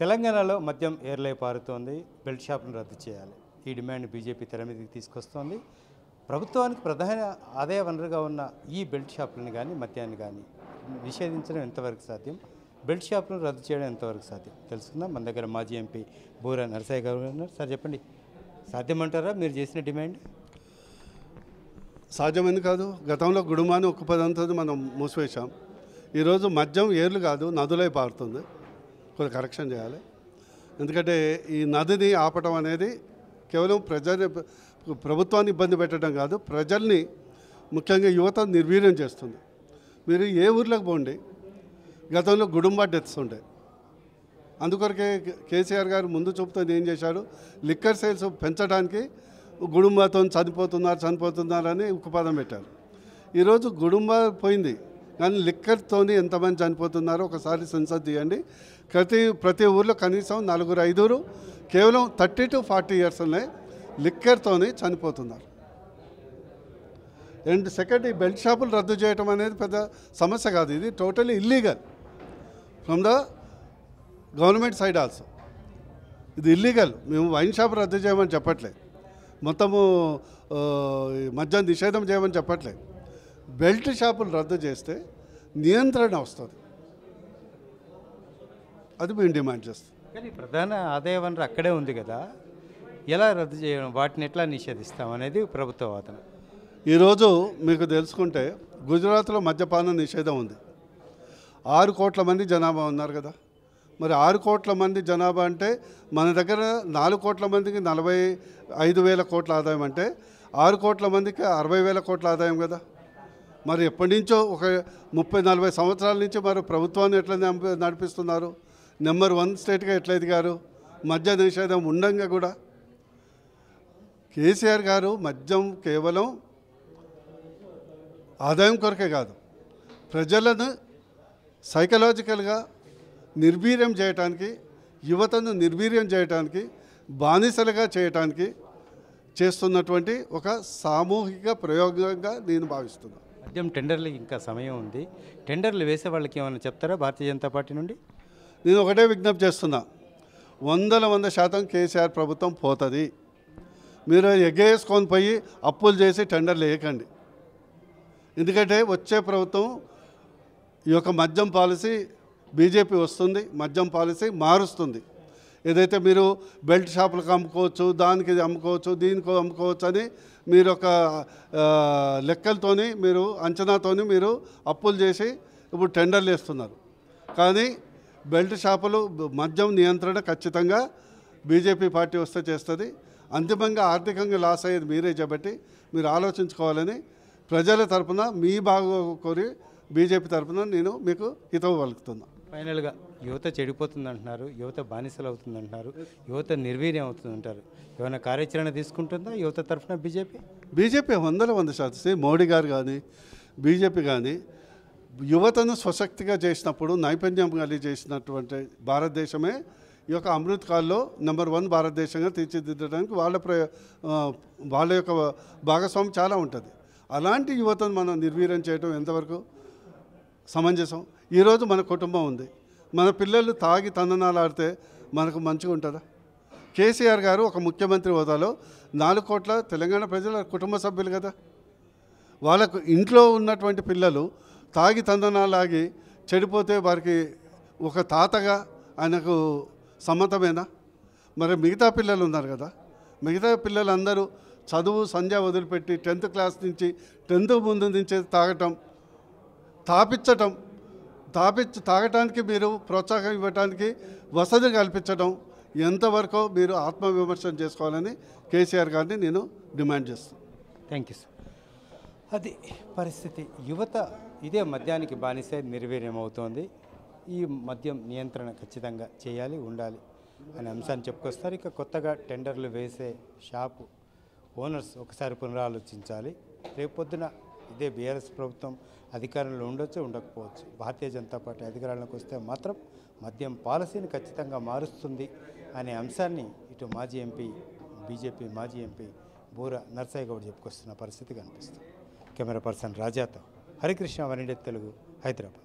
తెలంగాణలో మద్యం ఏర్లై పారుతోంది బెల్ట్ షాప్ను రద్దు చేయాలి ఈ డిమాండ్ బీజేపీ తెర మీదకి తీసుకొస్తోంది ప్రభుత్వానికి ప్రధాన ఆదాయ వనరుగా ఉన్న ఈ బెల్ట్ షాపులను కానీ మద్యాన్ని కానీ నిషేధించడం ఎంతవరకు సాధ్యం బెల్ట్ షాపులను రద్దు చేయడం ఎంతవరకు సాధ్యం తెలుసుకుందాం మన దగ్గర మాజీ ఎంపీ బూర నరసాయి గారు ఉన్నారు సార్ చెప్పండి సాధ్యమంటారా మీరు చేసిన డిమాండ్ సాధ్యమైంది కాదు గతంలో గుడుమాని ఒక్క పదంతో మనం మూసివేశాం ఈరోజు మద్యం ఏర్లు కాదు నదులై పారుతుంది కొంచెం కరెక్షన్ చేయాలి ఎందుకంటే ఈ నదిని ఆపటం అనేది కేవలం ప్రజ ప్రభుత్వాన్ని ఇబ్బంది పెట్టడం కాదు ప్రజల్ని ముఖ్యంగా యువత నిర్వీర్యం చేస్తుంది మీరు ఏ ఊర్లోకి పోండి గతంలో గుడుంబ డెత్స్ ఉండే అందుకొరకే కేసీఆర్ గారు ముందు చూపుతో ఏం చేశారు లిక్కర్ సేల్స్ పెంచడానికి గుడుంబాతో చనిపోతున్నారు చనిపోతున్నారు అని ఉక్కుపాదం పెట్టారు ఈరోజు గుడుంబ పోయింది కానీ లిక్కర్తోని ఎంతమంది చనిపోతున్నారో ఒకసారి సెన్సర్ తీయండి ప్రతి ప్రతి ఊర్లో కనీసం నలుగురు ఐదుగురు కేవలం థర్టీ టు ఫార్టీ ఇయర్స్లోనే లిక్కర్తోని చనిపోతున్నారు అండ్ సెకండ్ ఈ బెల్ట్ షాపులు రద్దు చేయటం అనేది పెద్ద సమస్య కాదు ఇది totally illegal from the government side also ఇది ఇల్లీగల్ మేము వైన్ షాప్ రద్దు చేయమని చెప్పట్లేదు మొత్తము మద్యం నిషేధం చేయమని చెప్పట్లేదు బెల్ట్ షాపులు రద్దు చేస్తే నియంత్రణ వస్తుంది అది మేము డిమాండ్ చేస్తాం కానీ ప్రధాన ఆదాయ వనరు అక్కడే ఉంది కదా ఎలా రద్దు చేయడం వాటిని ఎట్లా నిషేధిస్తాం అనేది ప్రభుత్వ వాదన ఈరోజు మీకు తెలుసుకుంటే గుజరాత్లో మద్యపాన నిషేధం ఉంది ఆరు కోట్ల మంది జనాభా ఉన్నారు కదా మరి ఆరు కోట్ల మంది జనాభా అంటే మన దగ్గర నాలుగు కోట్ల మందికి నలభై ఐదు వేల కోట్ల ఆదాయం అంటే ఆరు కోట్ల మందికి అరవై వేల కోట్ల ఆదాయం కదా మరి ఎప్పటి నుంచో ఒక ముప్పై నలభై సంవత్సరాల నుంచి మరి ప్రభుత్వాన్ని ఎట్లా నడిపిస్తున్నారు నెంబర్ వన్ స్టేట్గా ఎట్లా ఎదిగారు మద్య నిషేధం ఉండంగా కూడా కేసీఆర్ గారు మద్యం కేవలం ఆదాయం కొరకే కాదు ప్రజలను సైకలాజికల్గా నిర్వీర్యం చేయటానికి యువతను నిర్వీర్యం చేయటానికి బానిసలుగా చేయటానికి చేస్తున్నటువంటి ఒక సామూహిక ప్రయోగంగా నేను భావిస్తున్నాను పద్యం టెండర్లు ఇంకా సమయం ఉంది టెండర్లు వేసే వాళ్ళకి ఏమైనా చెప్తారా భారతీయ జనతా పార్టీ నుండి నేను ఒకటే విజ్ఞప్తి చేస్తున్నా వందల వంద శాతం కేసీఆర్ ప్రభుత్వం పోతుంది మీరు ఎగ్గేసుకొని పోయి అప్పులు చేసి టెండర్లు వేయకండి ఎందుకంటే వచ్చే ప్రభుత్వం ఈ యొక్క మద్యం పాలసీ బీజేపీ వస్తుంది మద్యం పాలసీ మారుస్తుంది ఏదైతే మీరు బెల్ట్ షాపులకు అమ్ముకోవచ్చు దానికి అమ్ముకోవచ్చు దీనికి అమ్ముకోవచ్చు అని మీరు ఒక లెక్కలతోని మీరు అంచనాతో మీరు అప్పులు చేసి ఇప్పుడు టెండర్లు వేస్తున్నారు కానీ బెల్ట్ షాపులు మద్యం నియంత్రణ ఖచ్చితంగా బీజేపీ పార్టీ వస్తే చేస్తుంది అంతిమంగా ఆర్థికంగా లాస్ అయ్యేది మీరే కాబట్టి మీరు ఆలోచించుకోవాలని ప్రజల తరఫున మీ కోరి బీజేపీ తరఫున నేను మీకు హితవు పలుకుతున్నా ఫైనల్గా యువత చెడిపోతుంది అంటున్నారు యువత బానిసలు అవుతుంది అంటున్నారు యువత నిర్వీర్యం అవుతుంది అంటారు ఏమైనా కార్యాచరణ తీసుకుంటుందా యువత తరఫున బీజేపీ బీజేపీ వందల వంద శాతం మోడీ గారు కానీ బీజేపీ కానీ యువతను స్వశక్తిగా చేసినప్పుడు నైపుణ్యం కలిగి చేసినటువంటి భారతదేశమే ఈ యొక్క అమృత్ కాల్లో నెంబర్ వన్ భారతదేశంగా తీర్చిదిద్దడానికి వాళ్ళ ప్ర వాళ్ళ యొక్క భాగస్వామ్యం చాలా ఉంటుంది అలాంటి యువతను మనం నిర్వీర్యం చేయడం ఎంతవరకు సమంజసం ఈరోజు మన కుటుంబం ఉంది మన పిల్లలు తాగి తందనాలు ఆడితే మనకు మంచిగా ఉంటుందా కేసీఆర్ గారు ఒక ముఖ్యమంత్రి హోదాలో నాలుగు కోట్ల తెలంగాణ ప్రజల కుటుంబ సభ్యులు కదా వాళ్ళకు ఇంట్లో ఉన్నటువంటి పిల్లలు తాగి తందనాలాగి చెడిపోతే వారికి ఒక తాతగా ఆయనకు సమ్మతమేనా మరి మిగతా పిల్లలు ఉన్నారు కదా మిగతా పిల్లలందరూ చదువు సంధ్య వదిలిపెట్టి టెన్త్ క్లాస్ నుంచి టెన్త్ ముందు నుంచి తాగటం తాపించటం తాపించి తాగటానికి మీరు ప్రోత్సాహం ఇవ్వటానికి వసతి కల్పించడం ఎంతవరకు మీరు ఆత్మవిమర్శన చేసుకోవాలని కేసీఆర్ గారిని నేను డిమాండ్ చేస్తాను థ్యాంక్ యూ సార్ అది పరిస్థితి యువత ఇదే మద్యానికి బానిసే నిర్వీర్యమవుతోంది ఈ మద్యం నియంత్రణ ఖచ్చితంగా చేయాలి ఉండాలి అనే అంశాన్ని చెప్పుకొస్తారు ఇక కొత్తగా టెండర్లు వేసే షాపు ఓనర్స్ ఒకసారి పునరాలోచించాలి రేపు పొద్దున ఇదే బీఆర్ఎస్ ప్రభుత్వం అధికారంలో ఉండొచ్చు ఉండకపోవచ్చు భారతీయ జనతా పార్టీ అధికారంలోకి వస్తే మాత్రం మద్యం పాలసీని ఖచ్చితంగా మారుస్తుంది అనే అంశాన్ని ఇటు మాజీ ఎంపీ బీజేపీ మాజీ ఎంపీ బూర నర్సయ్య గౌడ్ చెప్పుకొస్తున్న పరిస్థితి కనిపిస్తుంది కెమెరా పర్సన్ రాజాతో హరికృష్ణ వనిడే తెలుగు హైదరాబాద్